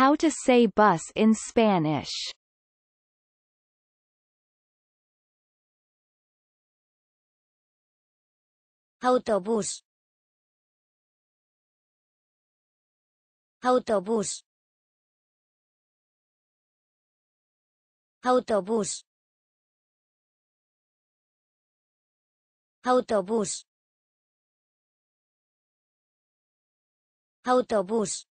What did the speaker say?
How to say bus in Spanish Autobús Autobús Autobús Autobús Autobús